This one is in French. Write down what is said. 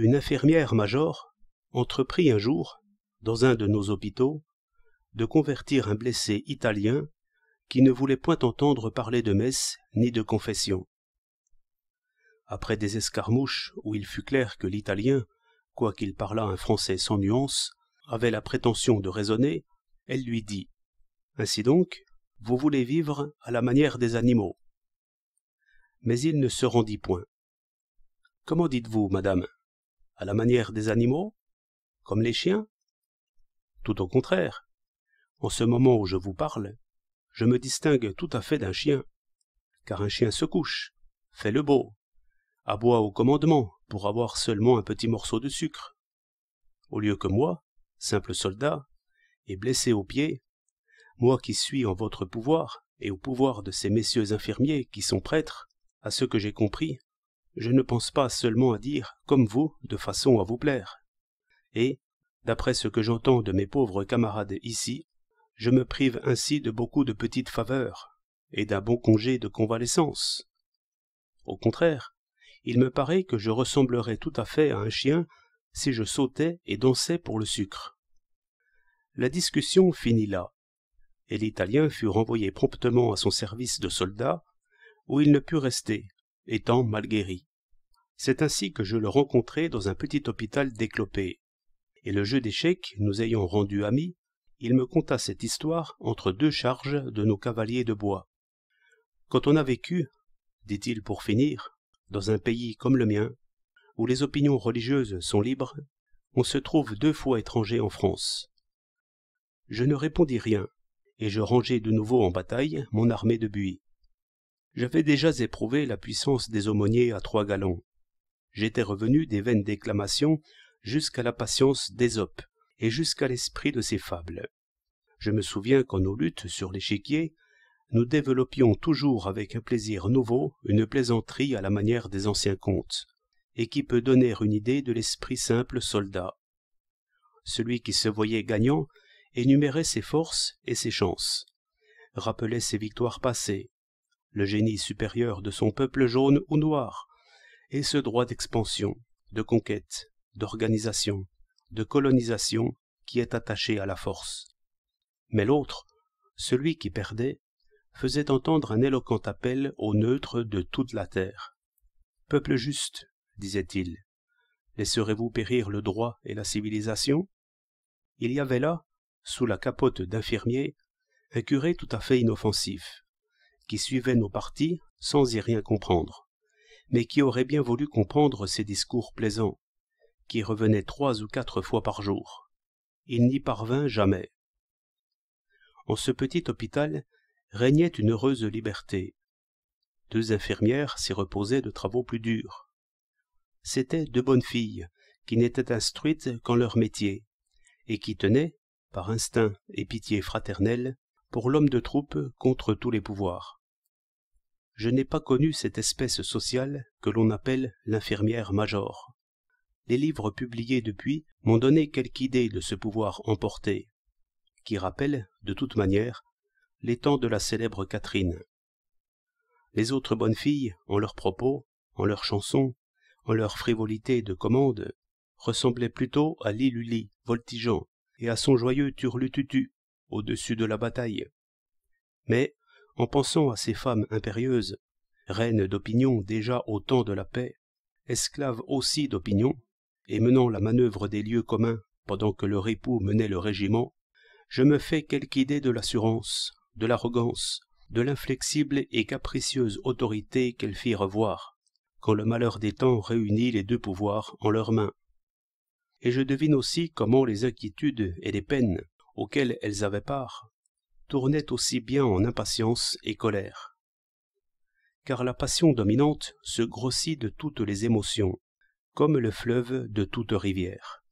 une infirmière major entreprit un jour, dans un de nos hôpitaux, de convertir un blessé italien qui ne voulait point entendre parler de messe ni de confession. Après des escarmouches où il fut clair que l'italien, quoiqu'il parlât un français sans nuance, avait la prétention de raisonner, elle lui dit Ainsi donc, vous voulez vivre à la manière des animaux. Mais il ne se rendit point. Comment dites-vous, madame à la manière des animaux, comme les chiens Tout au contraire. En ce moment où je vous parle, je me distingue tout à fait d'un chien, car un chien se couche, fait le beau, aboie au commandement pour avoir seulement un petit morceau de sucre, au lieu que moi, simple soldat, et blessé au pied, moi qui suis en votre pouvoir et au pouvoir de ces messieurs infirmiers qui sont prêtres, à ce que j'ai compris, je ne pense pas seulement à dire comme vous de façon à vous plaire. Et, d'après ce que j'entends de mes pauvres camarades ici, je me prive ainsi de beaucoup de petites faveurs et d'un bon congé de convalescence. Au contraire, il me paraît que je ressemblerais tout à fait à un chien si je sautais et dansais pour le sucre. La discussion finit là, et l'Italien fut renvoyé promptement à son service de soldat, où il ne put rester, étant mal guéri. C'est ainsi que je le rencontrai dans un petit hôpital déclopé. Et le jeu d'échecs nous ayant rendus amis, il me conta cette histoire entre deux charges de nos cavaliers de bois. Quand on a vécu, dit-il pour finir, dans un pays comme le mien, où les opinions religieuses sont libres, on se trouve deux fois étranger en France. Je ne répondis rien, et je rangeai de nouveau en bataille mon armée de buis. J'avais déjà éprouvé la puissance des aumôniers à trois galons j'étais revenu des vaines déclamations jusqu'à la patience d'Ésope et jusqu'à l'esprit de ses fables. Je me souviens qu'en nos luttes sur l'échiquier, nous développions toujours avec un plaisir nouveau une plaisanterie à la manière des anciens contes, et qui peut donner une idée de l'esprit simple soldat. Celui qui se voyait gagnant énumérait ses forces et ses chances, rappelait ses victoires passées, le génie supérieur de son peuple jaune ou noir, et ce droit d'expansion, de conquête, d'organisation, de colonisation qui est attaché à la force. Mais l'autre, celui qui perdait, faisait entendre un éloquent appel aux neutres de toute la terre. Peuple juste, disait-il, laisserez-vous périr le droit et la civilisation Il y avait là, sous la capote d'infirmier, un curé tout à fait inoffensif, qui suivait nos partis sans y rien comprendre mais qui aurait bien voulu comprendre ces discours plaisants, qui revenaient trois ou quatre fois par jour. Il n'y parvint jamais. En ce petit hôpital régnait une heureuse liberté. Deux infirmières s'y reposaient de travaux plus durs. C'étaient deux bonnes filles, qui n'étaient instruites qu'en leur métier, et qui tenaient, par instinct et pitié fraternelle, pour l'homme de troupe contre tous les pouvoirs je n'ai pas connu cette espèce sociale que l'on appelle l'infirmière major. Les livres publiés depuis m'ont donné quelque idée de ce pouvoir emporté, qui rappelle, de toute manière, les temps de la célèbre Catherine. Les autres bonnes filles, en leurs propos, en leurs chansons, en leur frivolité de commande, ressemblaient plutôt à Liluli voltigeant et à son joyeux turlututu au-dessus de la bataille. Mais en pensant à ces femmes impérieuses, reines d'opinion déjà au temps de la paix, esclaves aussi d'opinion, et menant la manœuvre des lieux communs pendant que leur époux menait le régiment, je me fais quelque idée de l'assurance, de l'arrogance, de l'inflexible et capricieuse autorité qu'elles firent voir, quand le malheur des temps réunit les deux pouvoirs en leurs mains. Et je devine aussi comment les inquiétudes et les peines auxquelles elles avaient part tournait aussi bien en impatience et colère car la passion dominante se grossit de toutes les émotions comme le fleuve de toute rivière